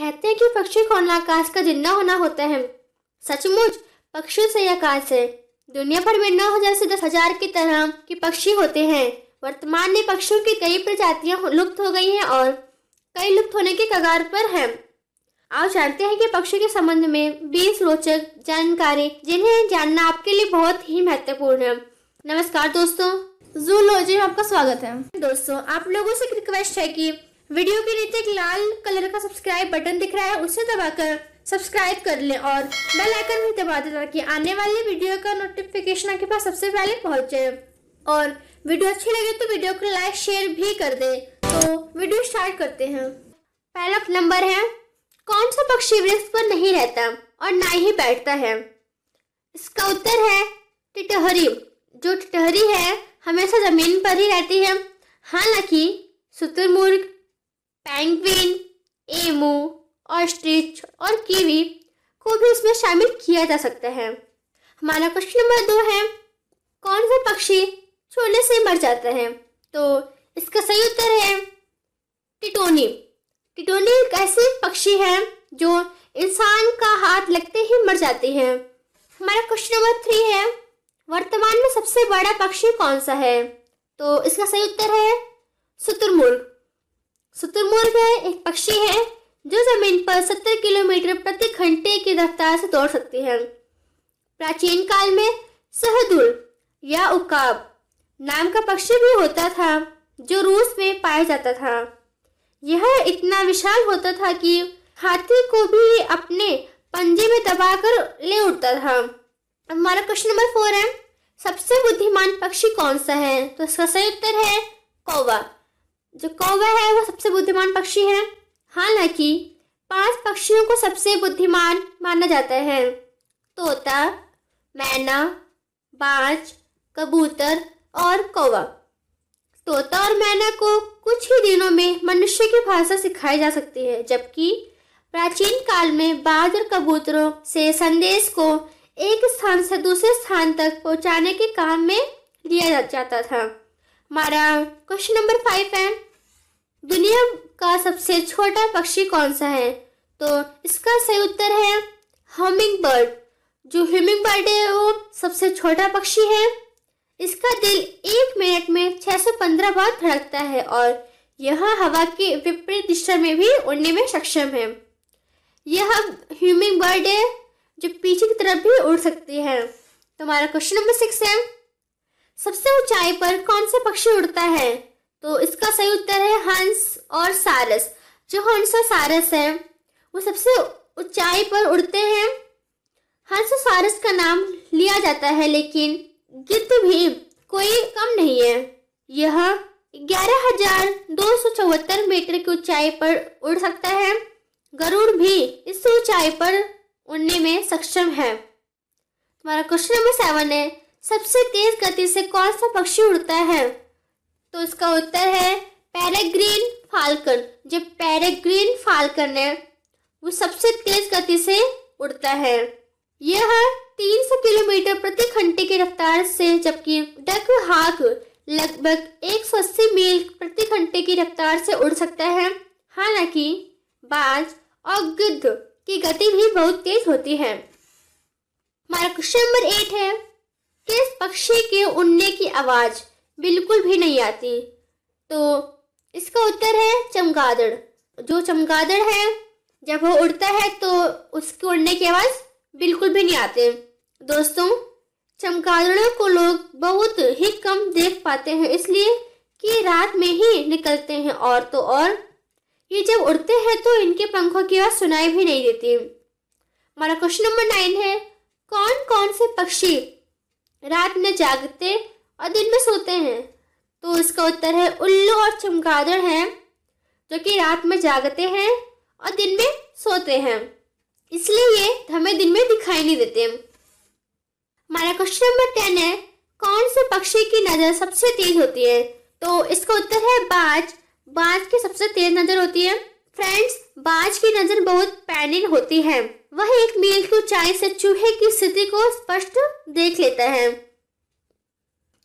कहते हैं कि पक्षी को आकाश का जिन्ना होना होता है सचमुच पक्षी से आकाश है दुनिया भर में नौ हजार से दस हजार की तरह के पक्षी होते हैं वर्तमान में पक्षियों की कई प्रजातियां लुप्त हो गई हैं और कई लुप्त होने के कगार पर हैं आप जानते हैं कि पक्षियों के संबंध में बीस रोचक जानकारी जिन्हें जानना आपके लिए बहुत ही महत्वपूर्ण है नमस्कार दोस्तों जूलॉजी में आपका स्वागत है दोस्तों आप लोगों से रिक्वेस्ट है की वीडियो के नीचे एक लाल कलर का सब्सक्राइब बटन दिख रहा है उसे दबाकर सब्सक्राइब कर लें और बेल आइकन भी दबा दें ताकि आने वाले वीडियो का नोटिफिकेशन आपके पास सबसे पहले पहुंचे और वीडियो अच्छी लगे तो वीडियो को लाइक शेयर भी कर दें तो वीडियो स्टार्ट करते हैं पहला नंबर है कौन सा पक्षी वृक्ष पर नहीं रहता और ना ही बैठता है इसका उत्तर है टिटहरी जो टिटहरी है हमेशा ज़मीन पर ही रहती है हालांकि शुतुरमुर्ग पेंगुइन एमू ऑस्ट्रिच और कीवी को भी इसमें शामिल किया जा सकता है हमारा क्वेश्चन नंबर दो है कौन सा पक्षी छोले से मर जाता है तो इसका सही उत्तर है टिटोनी टिटोनी एक ऐसे पक्षी है जो इंसान का हाथ लगते ही मर जाती है हमारा क्वेश्चन नंबर थ्री है वर्तमान में सबसे बड़ा पक्षी कौन सा है तो इसका सही उत्तर है शुतुरमुर्ग शुतुरमुर्ग एक पक्षी है जो जमीन पर 70 किलोमीटर प्रति घंटे की रफ्तार से दौड़ सकते है प्राचीन काल में सहदुल या उकाब नाम का पक्षी भी होता था जो रूस में पाया जाता था यह इतना विशाल होता था कि हाथी को भी अपने पंजे में दबाकर ले उठता था हमारा क्वेश्चन नंबर फोर है सबसे बुद्धिमान पक्षी कौन सा है तो इसका सही उत्तर है कौवा जो कौवा है वो सबसे बुद्धिमान पक्षी है हालांकि पांच पक्षियों को सबसे बुद्धिमान माना जाता है तोता मैना बाज कबूतर और कौवा तोता और मैना को कुछ ही दिनों में मनुष्य की भाषा सिखाई जा सकती है जबकि प्राचीन काल में बाज और कबूतरों से संदेश को एक स्थान से दूसरे स्थान तक पहुंचाने के काम में लिया जाता था हमारा क्वेश्चन नंबर फाइव है दुनिया का सबसे छोटा पक्षी कौन सा है तो इसका सही उत्तर है हमिंग बर्ड जो हमिंग बर्ड है वो सबसे छोटा पक्षी है इसका दिल एक मिनट में 615 बार धड़कता है और यह हवा के विपरीत दिशा में भी उड़ने में सक्षम है यह ह्यूमिंग बर्ड है जो पीछे की तरफ भी उड़ सकती है तुम्हारा क्वेश्चन नंबर सिक्स है सबसे ऊंचाई पर कौन सा पक्षी उड़ता है तो इसका सही उत्तर है हंस और सारस जो हंस और सारस है वो सबसे ऊंचाई पर उड़ते हैं हंस और सारस का नाम लिया जाता है लेकिन गिद्ध भी कोई कम नहीं है यह ग्यारह हजार दो सौ चौहत्तर मीटर की ऊंचाई पर उड़ सकता है गरुड़ भी इस ऊंचाई पर उड़ने में सक्षम है तुम्हारा क्वेश्चन नंबर सेवन है सबसे तेज गति से कौन सा पक्षी उड़ता है तो इसका उत्तर है पैराग्रीन फाल्कन जो पैराग्रीन फाल्कन है वो सबसे तेज गति से उड़ता है यह 300 किलोमीटर प्रति घंटे की रफ्तार से जबकि डक हाक लगभग 180 मील प्रति घंटे की रफ्तार से उड़ सकता है हालांकि बाज और गिद्ध की गति भी बहुत तेज होती है हमारा क्वेश्चन नंबर एट है किस पक्षी के उड़ने की आवाज़ बिल्कुल भी नहीं आती तो इसका उत्तर है चमगादड़ जो चमगादड़ है जब वो उड़ता है तो उसके उड़ने की आवाज़ बिल्कुल भी नहीं आते दोस्तों चमगादड़ों को लोग बहुत ही कम देख पाते हैं इसलिए कि रात में ही निकलते हैं और तो और ये जब उड़ते हैं तो इनके पंखों की आवाज़ सुनाई भी नहीं देती हमारा क्वेश्चन नंबर नाइन है कौन कौन से पक्षी रात में जागते और दिन में सोते हैं तो इसका उत्तर है उल्लू और चमगादड़ हैं जो कि रात में जागते हैं और दिन में सोते हैं इसलिए ये हमें दिन में दिखाई नहीं देते हमारा क्वेश्चन नंबर टेन है कौन से पक्षी की नज़र सबसे तेज होती है तो इसका उत्तर है बाज बाज की सबसे तेज नज़र होती है फ्रेंड्स बाज की नज़र बहुत पैनिन होती है वह एक मील की ऊंचाई से चूहे की स्थिति को स्पष्ट देख लेता है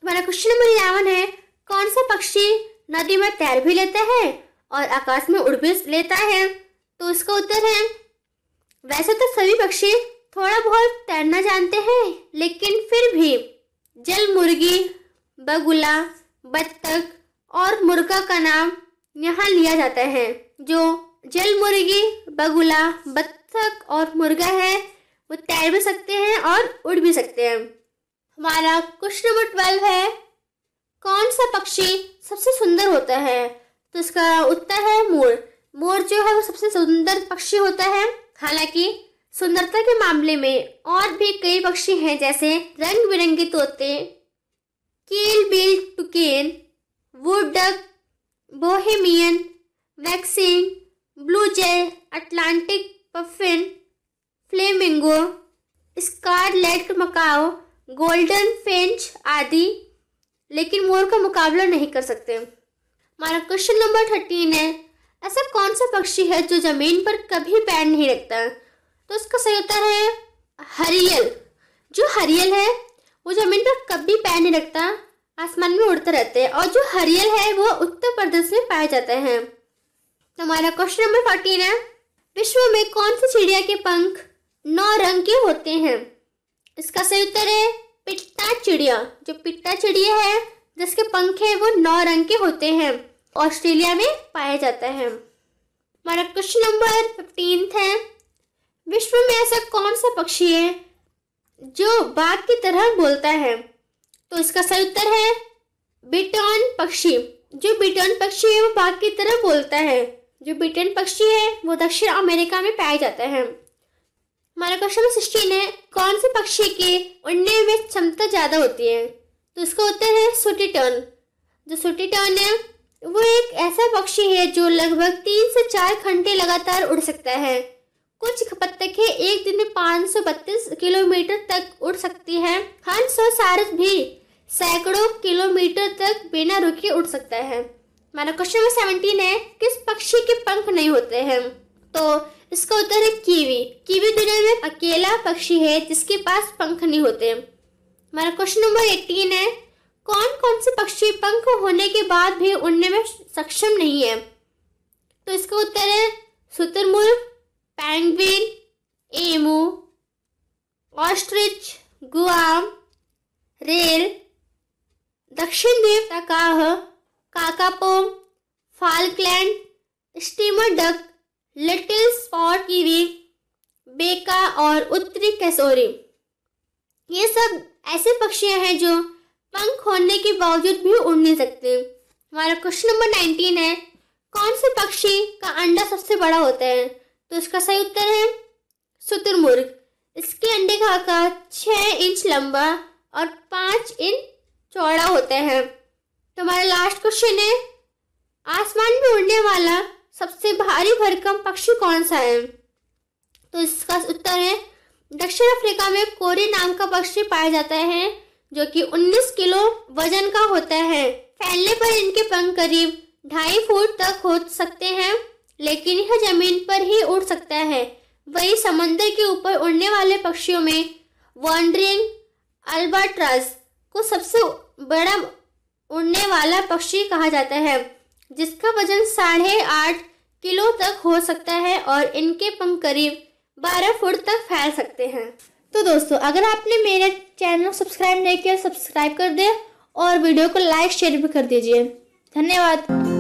तुम्हारा क्वेश्चन नंबर इलेवन है कौन सा पक्षी नदी में तैर भी लेता है और आकाश में उड़ भी लेता है तो इसका उत्तर है वैसे तो सभी पक्षी थोड़ा बहुत तैरना जानते हैं लेकिन फिर भी जल मुर्गी बगुला बत्तख और मुर्गा का नाम यहाँ लिया जाता है जो जल मुर्गी बगुला बत्तख और मुर्गा है वो तैर भी सकते हैं और उड़ भी सकते हैं हमारा क्वेश्चन नंबर ट्वेल्व है कौन सा पक्षी सबसे सुंदर होता है तो इसका उत्तर है मोर मोर जो है वो सबसे सुंदर पक्षी होता है हालांकि सुंदरता के मामले में और भी कई पक्षी हैं जैसे रंग बिरंगे तोते keel billed toucan wood duck Bohemian waxwing blue jay Atlantic puffin flamingo scarlet macaw golden finch आदि लेकिन मोर का मुकाबला नहीं कर सकते हमारा क्वेश्चन नंबर थर्टीन है ऐसा कौन सा पक्षी है जो ज़मीन पर कभी पैर नहीं रखता तो इसका सही उत्तर है हरियल जो हरियल है वो ज़मीन पर कभी पैर नहीं रखता आसमान में उड़ते रहते हैं और जो हरियल है वो उत्तर प्रदेश में पाए जाते हैं तो हमारा क्वेश्चन नंबर फोर्टीन है विश्व में कौन सी चिड़िया के पंख नौ रंग के होते हैं इसका सही उत्तर है पिट्टा चिड़िया जो पिट्टा चिड़िया है जिसके पंखे वो नौ रंग के होते हैं ऑस्ट्रेलिया में पाया जाता है हमारा क्वेश्चन नंबर फिफ्टींथ है विश्व में ऐसा कौन सा पक्षी है जो बाघ की तरह बोलता है तो इसका सही उत्तर है बिटॉन पक्षी जो बिटॉन पक्षी है वो बाघ की तरह बोलता है जो बिटॉन पक्षी है वो दक्षिण अमेरिका में पाया जाता है मानवकक्षम सृष्टि ने कौन से पक्षी के उड़ने में क्षमता ज़्यादा होती है तो इसका उत्तर है सूटी टर्न जो सूटी टर्न है वो एक ऐसा पक्षी है जो लगभग तीन से चार घंटे लगातार उड़ सकता है कुछ पत्तखे एक दिन में पाँच सौ बत्तीस किलोमीटर तक उड़ सकती हैं हंस और सारस भी सैकड़ों किलोमीटर तक बिना रुके उड़ सकता है मानव क्वेश्चन नंबर सेवेंटीन है किस पक्षी के पंख नहीं होते हैं तो इसका उत्तर है कीवी कीवी दुनिया में अकेला पक्षी है जिसके पास पंख नहीं होते हमारा क्वेश्चन नंबर एटीन है कौन कौन से पक्षी पंख होने के बाद भी उड़ने में सक्षम नहीं है तो इसका उत्तर है सुतरमुर penguin emu ostrich Guam rail दक्षिण द्वीप takahe kakapo Falkland steamer duck little spotted kiwi weka और उत्तरी कसोरी ये सब ऐसे पक्षियाँ हैं जो पंख होने के बावजूद भी उड़ नहीं सकते हमारा क्वेश्चन नंबर नाइनटीन है कौन से पक्षी का अंडा सबसे बड़ा होता है तो इसका सही उत्तर है शुतुरमुर्ग इसके अंडे का आकार छः इंच लंबा और पाँच इंच चौड़ा होता है तो हमारा लास्ट क्वेश्चन है आसमान में उड़ने वाला सबसे भारी भरकम पक्षी कौन सा है तो इसका उत्तर है दक्षिण अफ्रीका में कोरी नाम का पक्षी पाया जाता है जो कि 19 किलो वजन का होता है फैलने पर इनके पंख करीब ढाई फुट तक हो सकते हैं लेकिन यह जमीन पर ही उड़ सकता है वही समंदर के ऊपर उड़ने वाले पक्षियों में वॉन्ड्रिंग अल्बाट्रस को सबसे बड़ा उड़ने वाला पक्षी कहा जाता है जिसका वजन साढ़े आठ किलो तक हो सकता है और इनके पंख करीब बारह फुट तक फैल सकते हैं तो दोस्तों अगर आपने मेरे चैनल सब्सक्राइब नहीं किया सब्सक्राइब कर दे और वीडियो को लाइक शेयर भी कर दीजिए धन्यवाद